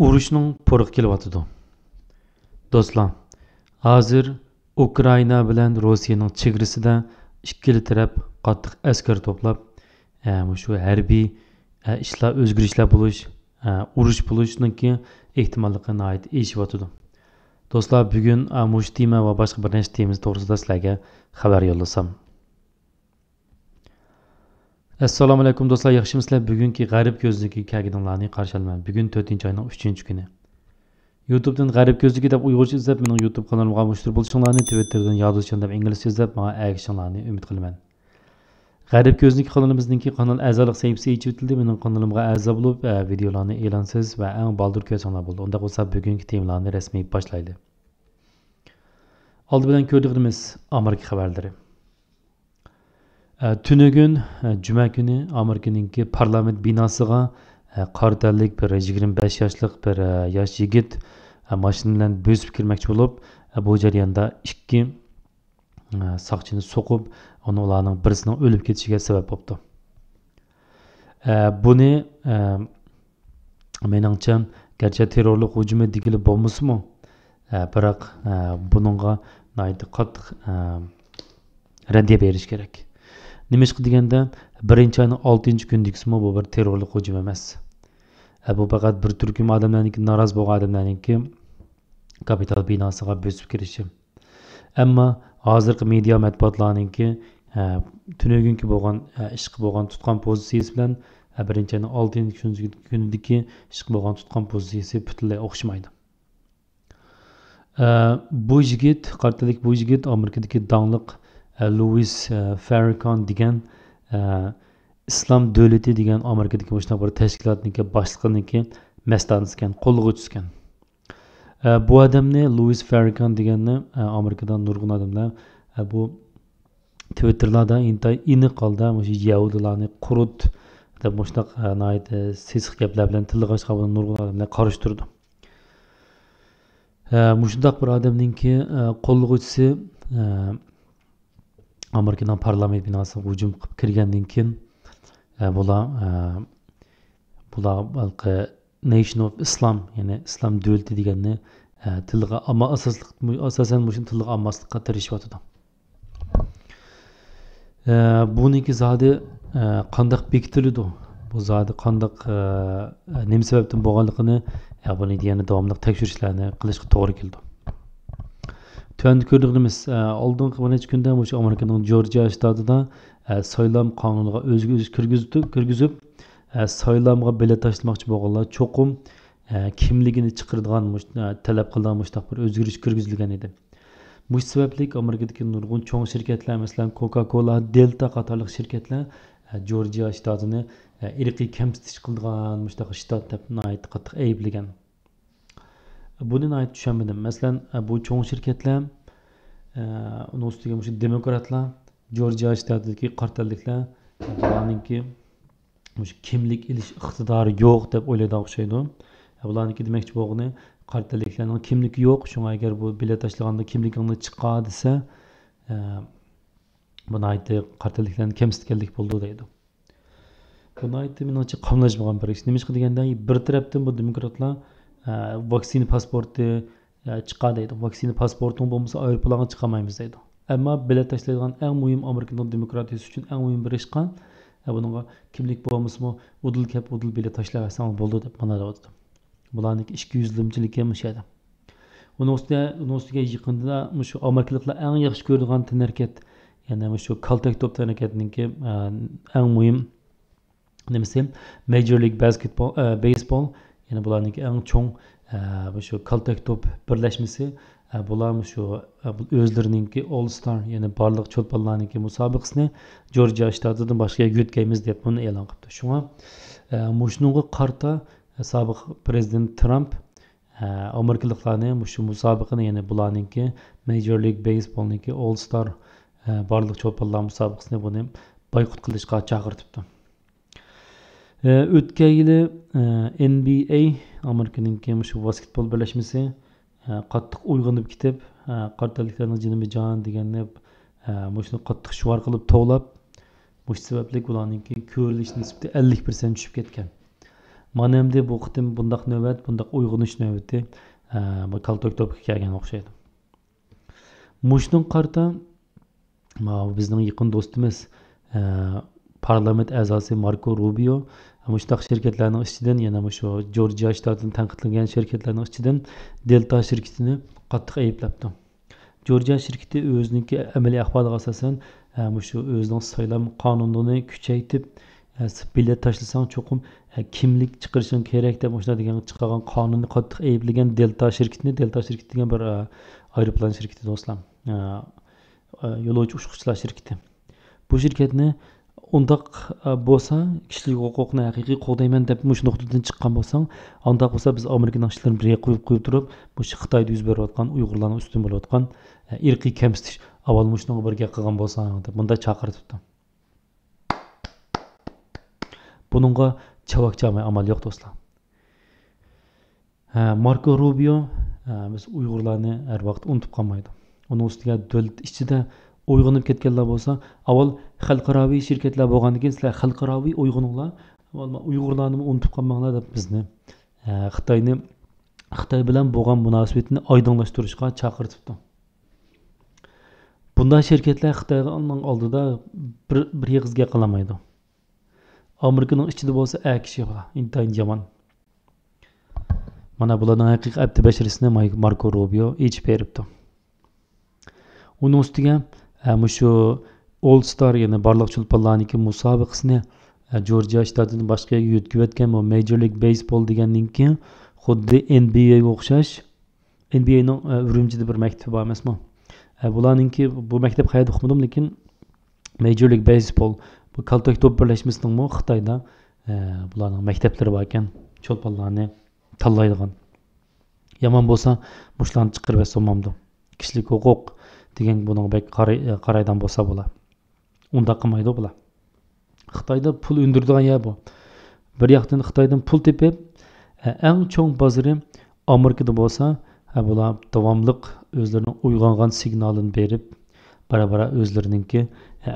urushning purgi kelyotidi do'stlar hozir ukraina bilan rossiyaning chegarasida ikkala taraf qattiq askar to'plab e, shu harbiy e, ishlar o'zgarishlar bo'lish e, urush bo'lishniki ehtimolligi nihoyat eshibyotidi do'stlar bugun mush va boshqa bir nechta tema to'g'risida sizlarga xabar yo'llasam assalomu alaykum do'stlar yaxshimisizlar bugungi g'arib ko'zligi kagidanlarni qarshi olaman bugun to'rtinchi oyning uchinchi kuni youtubedan g'arib ko'zligi deb uyg'urcha izlab mening youtube kanalimga mushtir bo'lishinglarni twitterdan yozilshin deb inglizcha izlab menga agishinglarni umid qilaman g'arib ko'zlik kanalimizniki kanal a'zolik sayfasi ichib o'tildi mening kanalimga a'zo bo'lib e, videolarni e'lonsiz va eng baldur ko'rsanglar bo'ldi unda bo'lsa bugungi temalarni rasmiy boshlaydi oldi bilan ko'rdiqimiz amerika xabarlari Э, түні күн э, жұма күні американыңкі парламент бинасыға қартәлік э, бір 25 бес жаслық бір жас жігіт машинадан бөзіп келмекші болып бұл жарияңда 2 сақшыны соқып, оны олардың бірісінің өліп кетішіге себеп болыпты бұны меніңше гәрше террорлық ұжымы дегелі болмасы ма бірақ бұныңға найды қатты рәдде беріш керек nima ish birinchi oyni oltinchi kundigisimi bu bir terrorlik hujum emas bu faqat bir turkum odamlarniki norozi bo'lgan odamlarniki kapital binosiga bosib kirishi ammo hozirgi media matbuotlarniki e, tunugungi bo'lgan e, ish bo'lgan tutqan pozitsiyasi bilan e, birinchi oyni oltinchi kunidagi ish bo'lgan tutqan pozitsiyasi butunlay o'xshamaydi bu yigit qartalik bu yigit amerikadagi donliq louis farrakon degan islom davlati degan amerikadagi mana shunaqa bir tashkilotniki boshlig'iniki masdan tushgan qo'lga tushgan bu odamni luis farrakon deganni amerikadan nurg'un odamlar bu twitterlarda aniq holda yahudilarni qurut deb mana shunaqa sesiq gaplar bilan tilga chiqarib nurg'un odamlar qarishtirdi mushundoq bir odamninki qo'lg'uvchisi amerikadan parlament binosiga hujum qilib kirgandan keyin bular e, bular e, balki nation of islom ya'ni islom davlati deganni e, tilga ammo asosan shuni tilga olmaslikqa tirishyotidi buniki zodi qandaq bekitiladi bu zodi qandaq nima sababdan bo'lganligini buni yana davomli tekshirishlarni qilishga to'g'ri keldi Tövəndə gördüyümüz aldın bir neçə gündə bu Джорджия штатында ştatında saylam qanununa özgü öz kirgizib kirgizib e, saylamğa belə təşlimaqçı bolğanlar çoxum e, kimligini chiqiradigan e, talab qilgan mushtaq bir o'zgarish kirgizilgan edi bu sababli amerikadagi nurg'un cho'ng shirkatlar masalan coca cola delta qatorli shirkatlar jorjiya shtatini irqiy kamsitish qilgan mushtaq shtat deb qattiq ayblagan buni nihoyat tushunmadim masalan e, bu cho'ng shirkatlar e, uni ustiga shu demokratlar jorjiya shtatidagi qartalliklar bularniki shu kimlik ilish iqtidori yo'q deb o'ylaydi o'xshaydi e, bularniki demoqchi bo'lgani qartalliklarning kimligi yo'q shunga agar bu bilet tashlaganda kimligingni chiqqa desa buni aytdi qartalliklarni kamsitganlik bo'ldi deydi buni aytdi menimcha qamlashmagan bir ish nima deganda bir tarafdan bu demokratlar vaksina pasporti chiqadi deydi vaksina pasporting bo'lmasa aeroplanga chiqolmaymiz deydi ammo bilet tashlaydigan eng muhim amerikaning demokratiyasi uchun eng muhim bir ish qan bunga kimlik bo'lmasmi udil kap udil bilet tashlaversan bo'ldi deb mana deyapti bularniki ikki yuzlimchiliki shu yerda uni ustida uni ustiga yaqinda shu amerikaliklar eng yaxshi ko'radigan tanarkat ya'ni shu kaltak to'p tanarkatiniki eng muhim nimasi major league basketbol э, baseball ya'ni en çok e, bu şu kaltek to'p birlashmasi e, şu e, özlerinin ki all star ya'ni barliq cho'lponlarniki musobaqasini jorjiya shtatidan boshqa yerga yutkaymiz deb buni e'lon qilibdi shunga mushunga qarta sobiq prezident tramp amerikaliklarni shu musobaqani ya'ni ki major league baseballniki all star barliq cho'lponlar musobaqasini bunu boyqut qilishga chaqirtibdi o'tgan yili nba Американың shu basketbol birlashmasi qattiq e, uyg'onib e, ketib qartaliklarni jinimi jon degan mana e, shuni qattiq shuvar qilib tovlab shu sababli ularninki ko'rilish nisbati ellik persent tushib ketgan mana endi bu qitim navbat bundaq uyg'onish navbati kaltok kelgan o'xshaydi mushning qarta bizning yaqin do'stimiz parlament shunaqa sherkatlarning ichidan yana shu jorjiya shtatini tanqidlagan sherkatlarning ichidan delta shirkitini qattiq ayblabdi jorjiya shirkiti o'ziniki amaliy ahvoliga asosan e, shu o'zining saylam qonunini kuchaytirib bilet e, tashlasang cho'qim e, kimlik chiqarishing kerak deb shuna degan chiqargan qonunni qattiq ayblagan delta shirkitini delta shirkiti degan bir aeroplan shirkiti do'stlar yo'lovchi uchquvchilar shirkiti bu shirkatni undaq bo'lsa kishilik huquqni haqiqiy qo'ldayman deb shu nuqtadan chiqqan bo'lsang undaq bo'lsa biz amerikani ishlarini birga qo'yib qo'yib turib shu xitoyda yuz berayotgan uyg'urlarni ustun bo'layotgan irqiy kamsitish avval mushuni birga qilgan bo'lsang deb bunday chaqirtibdi buningga chamay amal yo'q do'stlar marko rubio biz uyg'urlarni har vaqt unutib qolmaydi uni ustiga davlat ichida uyg'onib ketganlar bo'lsa avval xalqaroviy shirkatlar bo'lgandan keyin sizlar xalqaroviy uyg'oninglar uyg'urlarni unutib qolmanglar deb bizni e, xitoyni xitoy bilan bo'lgan munosabatni oydinlashtirishga chaqirtibdi bunday shirkatlar xitoyning oldida bir bir yig'izga qilamaydi amerikani ichida bo'lsa a kishi bor intayin yomon mana bularning haqiqiy abdi bashirisini marko rubio yechib beribdi uni ustiga shu э, old star ya'ni barliq cho'lponlarniki musobaqasini jorjiya shtatidan boshqa yerga yutkayotgan bu major league baseball degandan keyin nba nbaga o'xshash nbaning urumchida bir maktabi bor emasmi bularninki bu maktab qayerda o'qimadim lekin major league baseball bu kaltak to'p birlashmasinimi xitoyda bularni maktablari bor ekan cho'lponlarni tanlaydigan yomon bo'lsa mushularni chiqirib solmamdi kishilik huquq деген бұның бек э, қарайдан болса бола онда қылмайды бұла қытайда пұл өндірді ғой иә бұл бір жақтан қытайдан пұл тепеп ең ә, чоң базары америкада болса ә, бұлар давамлық өздерінің ұйғанған сигналын беріп бара бара өздерінікі ә,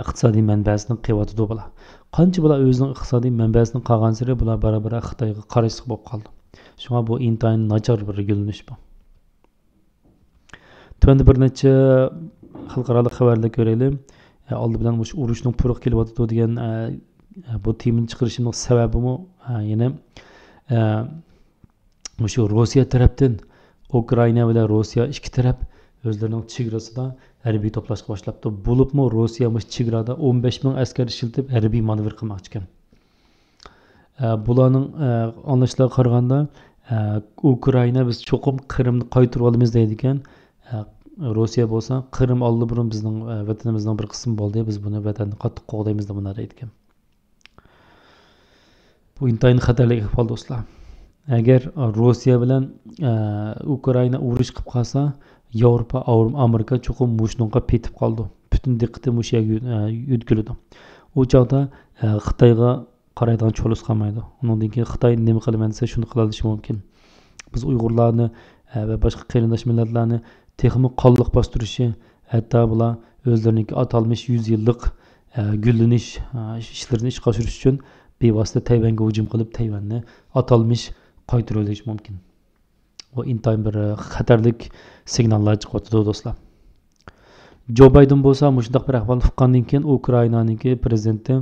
иқтисади мәнбәсін қиып жатыды бұла қанша бұлар өзінің иқтисади мәнбәсін қалған сәре бұлар бара бара қытайға қарайсық болып қалды шоңа бұл интайын начар бір гүлініш бұл tuanda bir necha xalqaro xabarlar ko'raylik e, oldi bilan o'sha urushning puriq kelyotdi degan e, e, bu temani chiqarishimni sababimi yana o'sha rossiya tarafdan ukraina bilan rossiya ikki taraf o'zlarining chegarasida harbiy to'plashga boshlabdi bo'libmi rossiya chegarada o'n besh ming askar ishiltib harbiy manevr qilmoqchi ekan bularning anlashlariga qaraganda ukraina biz cho'qim qrimni qaytarib olamiz deydi ekan rossiya bo'lsa Qırım oldi burun bizning e, vatanimizdan bir qism bo'ldi biz buni vatanni qattiq qo'g'daymiz deb bunday aytgan bu intayın xatarli ahvol do'stlar agar e, rossiya bilan e, ukraina urush qilib qalsa yevropa amerika chuqur mushunga petib qoldi butun diqqati mush yutkiladi O çağda xitoyga qaraydigan cho'lis qolmaydi undan keyin xitoy nima qilaman desa shuni qilalishi mumkin biz Uygurlar va boshqa qarindosh millatlarni texmi qonliq bostirishi hatto bular o'zlariniki atalmish yuz yillik e, gullanish e, ishlarini ishga oshirish uchun bevosita tayvanga hujum qilib tayvanni atalmish qaytirib olishi mumkin bu intayin bir e, xatarlik signallar chiqyotdi do'stlar jo bayden bo'lsa mushundoq bir ahvol uqqandan keyin ukrainaniki prezidenti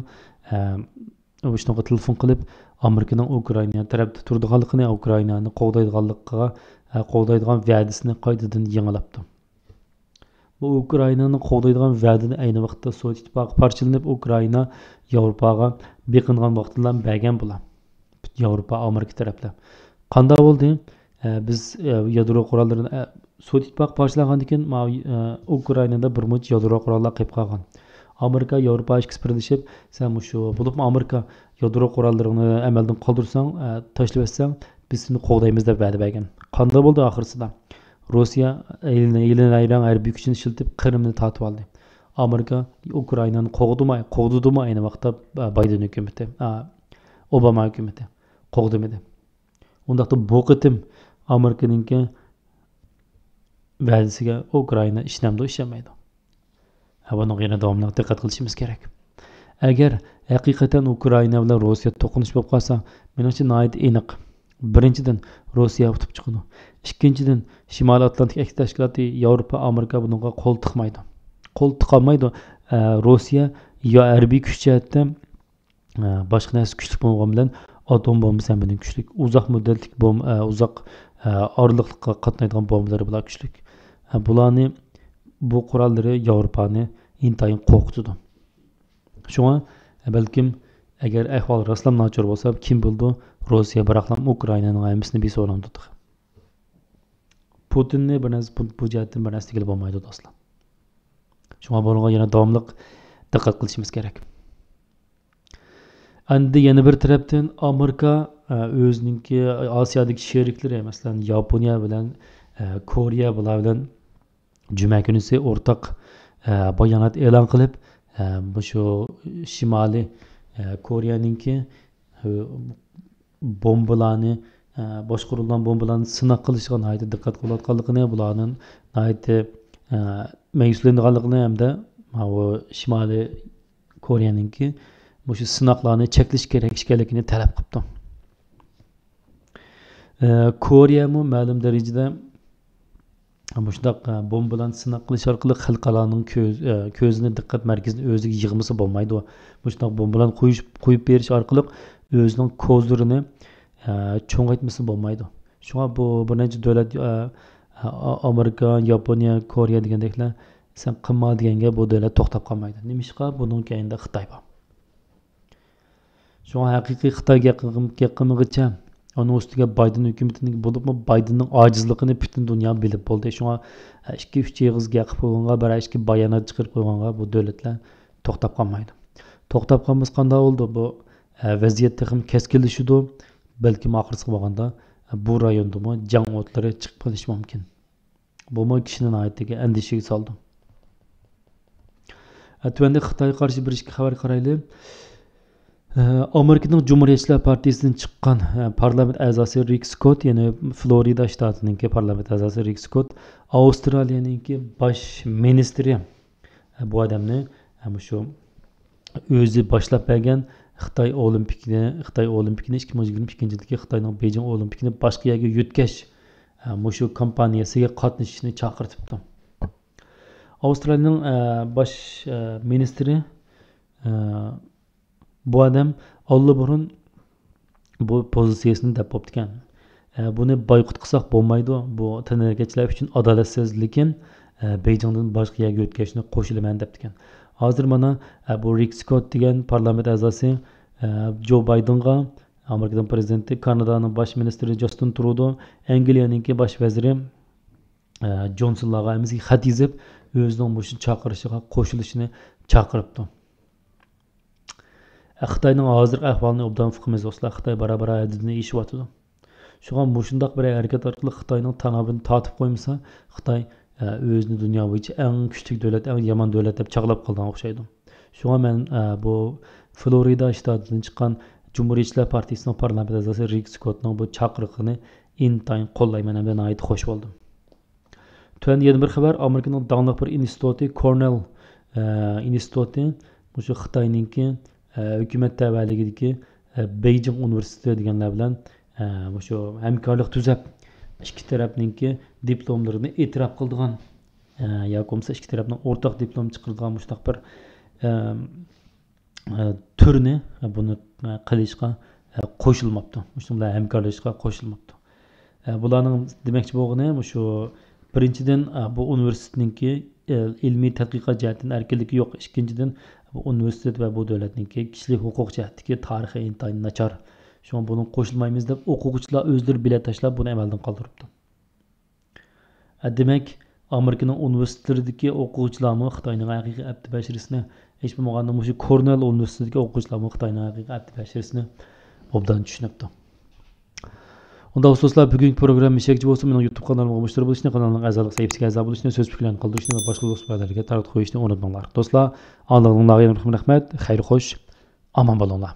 shunga telefon qilib amerikaning ukraina tarafda turdiganligini ukrainani qo'g'daydiganligiga Ә, қолдайдыған вәдісіне қайтадан еңіліпті бұл украинаның қолдайдыған вәдіні әйні вақытта совет ittifoqi parchalanib ukraina yevropaga beqingan vaqtidan bergan bular yevropa amerika taraflar Qanda bo'ldi biz yadro qurollarini совет ittifoqi parchalangandan keyin ukrainada bir muncha amerika yevropa сен birlashib amerika yadro qurollarini amaldan qoldirsang tashlab biz seni қолдаймыз кандай болду акырсыда россия элине элин айран арбий күчүн шилтип кырымды татып алды amerika ukrainani qo'g'dimay qo'g'didimi ayni vaqtda e, bayden hukumati obama hukumati qo'g'dimidi undaqda bu qitim amerikaninki va'dasiga ukraina ishlamdi ishlamaydi buni yana davomli diqqat qilishimiz kerak agar Ukrayna ukraina Rusya rossiya to'qinish bo'lib qolsa menimcha nihoyat aniq birinchidan rossiya utib chiqadi ikkinchidan shimoliy atlantik ikki tashkiloti yevropa amerika bunga qo'l tiqmaydi qo'l tiqolmaydi e, rossiya yo harbiy kuch jihatda e, boshqa narsa kuchli bo'lgani bilan atom bombasi ham bundan kuchli uzoq muddatlik bom e, uzoq e, qatnaydigan bombalari bular kuchli bularni bu qurollari yevropani intayin qo'rqitadi shunga balkim agar ahvol rostlam nachor bo'lsa kim bildi rossiya барахлам украинани ва мисни бисолам додах putinni bir narsa bu jihatdan bir narsa tegilib bo'lmaydi do'stlar shunga bunga yana davomli diqqat qilishimiz kerak endi yana bir tarafdan amerika e, o'ziniki e, osiyodagi sheriklari masalan yaponiya bilan e, koreya bular bilan juma kunisi o'rtaq bayonot e'lon qilib shu shimoliy koreyaninki bombalarni e, boshqa bombalarni sinab qilishga nihoyatda diqqat qilayotganligini bularni nihoyatda e, mayuslanganligini hamda shimoliy koreyaninki shu sinoqlarni cheklash kerak ekanligini talab qilibdi e, koreyamu ma'lum darajada shundaq bombalarni sinab qilish orqali xalqaroning ko'zini diqqat markazini o'ziga yig'masa bo'lmaydi shundaq bombalarni qo'yib berish orqali o'zining ko'zlarini e, cho'ng'itmasa bo'lmaydi shunga bu bir necha davlat amerika америка koreya корея sen сен deganga bu davlat to'xtab тоқтап nimishqa buning keyinda xitoy bor shunga haqiqiy xitoyga yaqingicha Onun üstüge Biden hükümetinin bulup mu Biden'ın acizliğini bütün dünya bilip oldu. Şuna eşki üç yığız yakıp koyduğuna beri eşki bayana çıkıp koyduğuna bu devletler toxtab kalmaydı. Toxtab kalmaz kanda oldu bu vaziyat texim keskinlashidu balkim oxirisiga bo'lganda bu rayondami jang o'tlari chiqib qolishi mumkin bumi kishini nihoyatdagi andishaga soldi tuanda xitoyga qarshi bir ikki xabar qaraylik amerikaning jumuriyatchilar partiyasidan chiqqan parlament a'zosi rik skott ya'ni florida shtatiniki parlament a'zosi rik skott avstraliyaniki bosh ministri bu odamni shu o'zi boshlab bergan xitoy olimpikni xitoy olimpikini ikki ming yigirma ikkinchi yildagi xitoyning bejing olimpikini boshqa yerga yo'tkash e, mushu kompaniyasiga qatnashishni chaqirtibdi avstraliyaning e, bosh e, ministri bu odam olloburun bu pozitsiyasini deb bo'pti buni boyqut qilsak bo'lmaydi bu tanagachilar uchun lekin bejingdan boshqa yerga o'tkazishni qo'shilaman debdi hozir mana e, bu rik skott degan parlament a'zosi e, jo baydenga amerikadan prezidenti kanadani bosh ministri jastin trudo angliyaninki bosh vaziri e, jonsonlarga emizki xat yozib o'zining shu chaqirishiga qo'shilishini chaqiribdi xitoyning hozirgi ahvolini obdan fiqimiz do'stlar xitoy bara bara hadidini eshibyotidi mushundoq bir o'zini dunyo bo'yicha eng kuchli davlat eng yomon davlat deb kaldığına okşaydım. Şu shunga ben e, bu florida shtatidan chiqqan Cumhuriyetçiler partiyasining parlament azası Rick skotning bu chaqiriqini intayin qo'llayman hamda ait hoş bo'ldim tuan yana bir xabar amerikaning dağınlık bir instituti cornell e, instituti shu xitoyninki e, hukumat tavalligidagi Beijing universiteti deganlar bilan şu hamkorlik tuzab ikki tarafninki diplomlarini e'tirof qildigan e, yoki bo'lmasa ikki tarafning o'rtoq diplom chiqirgan mushtaq bir e, e, turni buni qilishga qo'shilmabdi bular hamkorlashishga qo'shilmabdi bularning demoqchi bo'lganim shu birinchidan bu universitetninki ilmiy tadqiqot jihatidan erkinligi yo'q ikkinchidan bu universitet va bu davlatningki kishilik huquq jihatdagi tarixi intayin nachar shunga buni qo'shilmaymiz deb o'quvchilar o'zlari bilet tashlab buni amaldan qoldiribdi demak amerikaning universitetlaridagi o'quvchilarmi xitoyning haqiqiy abdi bashirisini hech bo'lmaganda shu kornel universitetidagi o'quvchilarmi xitoyning haqiqiy abdi bashirisini obdan tushunibdi unda ustozlar bugungi programma ishakchi bo'lsa mening youtube kanalimga mushtarak bo'lishni kanalning a'zoliq sahifasiga a'zo bo'lishni so'z fikrlarni qoldirishni va boshqa do'stlarga tarqatib qo'yishni unutmanglar do'stlar anglag'anlarga rahmat xayr xo'sh omon bo'linglar